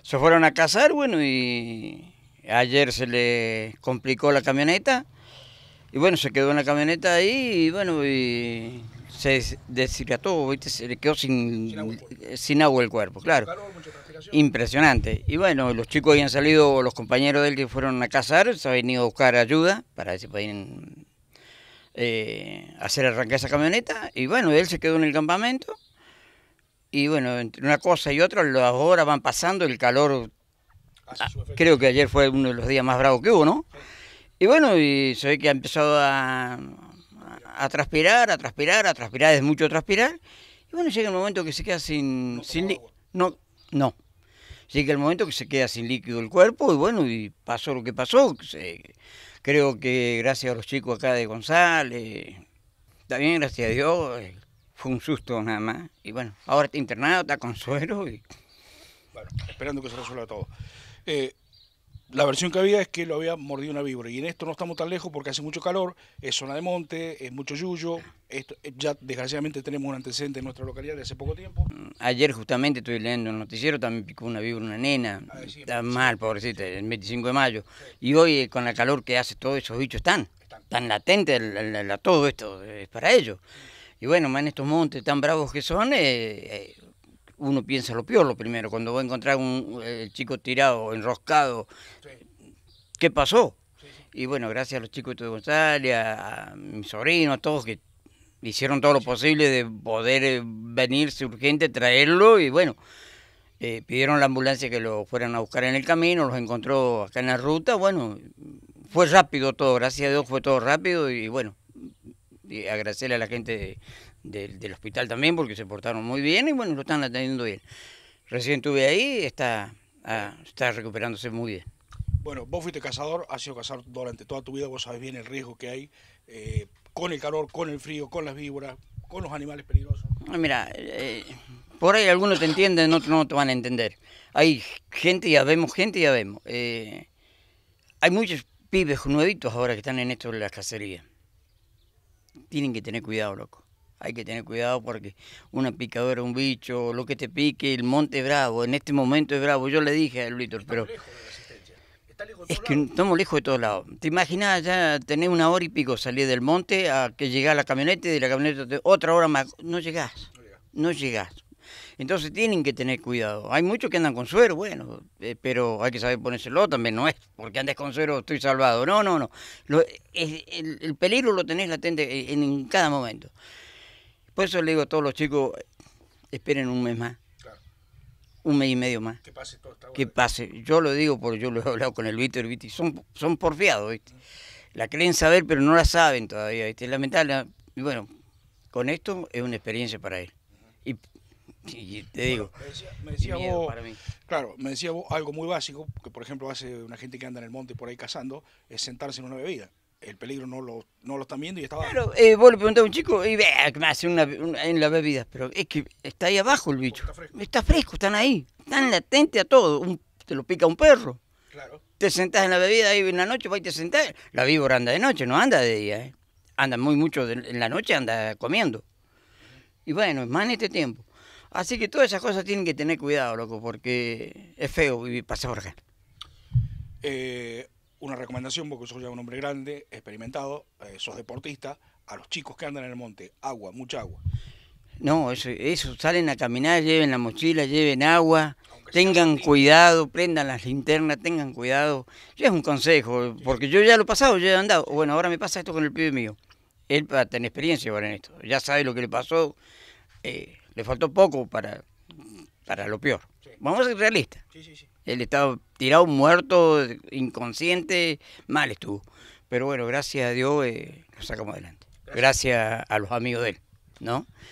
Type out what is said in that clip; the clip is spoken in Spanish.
Se fueron a casar, bueno, y ayer se le complicó la camioneta. Y bueno, se quedó en la camioneta ahí y bueno, y se deshidrató, ¿viste? se le quedó sin, sin, agua, el cuerpo, eh, claro. Impresionante. Y bueno, los chicos habían salido, los compañeros de él que fueron a cazar, se habían venido a buscar ayuda para ver si podían eh, hacer arrancar esa camioneta. Y bueno, él se quedó en el campamento y bueno, entre una cosa y otra, las horas van pasando, el calor, creo que ayer fue uno de los días más bravos que hubo, ¿no? Y bueno, y se ve que ha empezado a, transpirar, a transpirar, a transpirar, es mucho transpirar. Y bueno, llega el momento que se queda sin... No, no, no. Llega el momento que se queda sin líquido el cuerpo y bueno, y pasó lo que pasó. creo que gracias a los chicos acá de González, también gracias a Dios, fue un susto nada más. Y bueno, ahora está internado, está con suero y... Bueno, esperando que se resuelva todo. Eh, la versión que había es que lo había mordido una víbora. Y en esto no estamos tan lejos porque hace mucho calor, es zona de monte, es mucho yuyo. Esto, eh, ya desgraciadamente tenemos un antecedente en nuestra localidad de hace poco tiempo. Mm, ayer justamente estoy leyendo el noticiero, también picó una víbora, una nena. tan ah, está mal, pobrecita, el 25 de mayo. Y hoy eh, con el calor que hace todos esos bichos están. están. Tan latente todo esto, es para ellos. Y bueno, en estos montes tan bravos que son, eh, eh, uno piensa lo peor lo primero, cuando voy a encontrar un eh, chico tirado, enroscado, ¿qué pasó? Y bueno, gracias a los chicos de González, a, a mis sobrinos, a todos que hicieron todo lo posible de poder venirse urgente, traerlo y bueno, pidieron la ambulancia que lo fueran a buscar en el camino, los encontró acá en la ruta, bueno, fue rápido todo, gracias a Dios fue todo rápido y bueno, y agradecerle a la gente del hospital también porque se portaron muy bien y bueno, lo están atendiendo bien. Recién estuve ahí, está, ah, está recuperándose muy bien. Bueno, vos fuiste cazador, has sido cazador durante toda tu vida, vos sabes bien el riesgo que hay eh, con el calor, con el frío, con las víboras, con los animales peligrosos. Ah, mira, eh, por ahí algunos te entienden, otros no te van a entender. Hay gente, ya vemos, gente, ya vemos. Eh, hay muchos pibes nuevitos ahora que están en esto de la cacería tienen que tener cuidado, loco. Hay que tener cuidado porque una picadora, un bicho, lo que te pique, el monte es bravo, en este momento es bravo. Yo le dije a Luitor, pero... Lejos de la es que estamos lejos de todos lados. ¿Te imaginas ya tener una hora y pico salir del monte a que llega la camioneta y de la camioneta otra hora más? No llegás. No llegás. Entonces tienen que tener cuidado. Hay muchos que andan con suero, bueno, eh, pero hay que saber ponérselo también. No es porque andes con suero estoy salvado. No, no, no. el, peligro lo tenés latente eh, en, cada momento. Por eso le digo a todos los chicos, esperen un mes más. Un mes y medio más. Que pase todo. Que pase. Yo lo digo porque yo lo he hablado con el Víctor y son, son porfiados, ¿viste? La creen saber, pero no la saben todavía, ¿viste? Lamentable. Y bueno, con esto es una experiencia para él. Y te digo, me decía, claro, me decía vos algo muy básico, que por ejemplo hace una gente que anda en el monte por ahí cazando, es sentarse en una bebida. El peligro no lo, lo están viendo y está abajo. Claro, eh, vos le preguntás a un chico y vea ah, me hace una, en la bebida, pero es que está ahí abajo el bicho. Está fresco. están ahí, están latentes a todo. te lo pica un perro. Claro. Te sentás en la bebida y en la noche, vas a te La víbora anda de noche, no anda de día. Eh. Anda muy mucho en la noche, anda comiendo. Y bueno, más en este tiempo. Así que todas esas cosas tienen que tener cuidado, loco, porque es feo vivir pasar por acá. Eh, una recomendación, porque sos ya un hombre grande, experimentado, eh, sos deportista, a los chicos que andan en el monte, agua, mucha agua. No, eso, salen a caminar, lleven la mochila, lleven agua, tengan cuidado, prendan las linternas, tengan cuidado. Yo es un consejo, porque yo ya lo he pasado, yo he andado. Bueno, ahora me pasa esto con el pibe mío. Él para tener experiencia ahora en esto, ya sabe lo que le pasó. Eh, le faltó poco para, para lo peor. Vamos a ser realistas. Él estaba tirado, muerto, inconsciente, mal estuvo. Pero bueno, gracias a Dios eh, lo sacamos adelante. Gracias. gracias a los amigos de él, ¿no?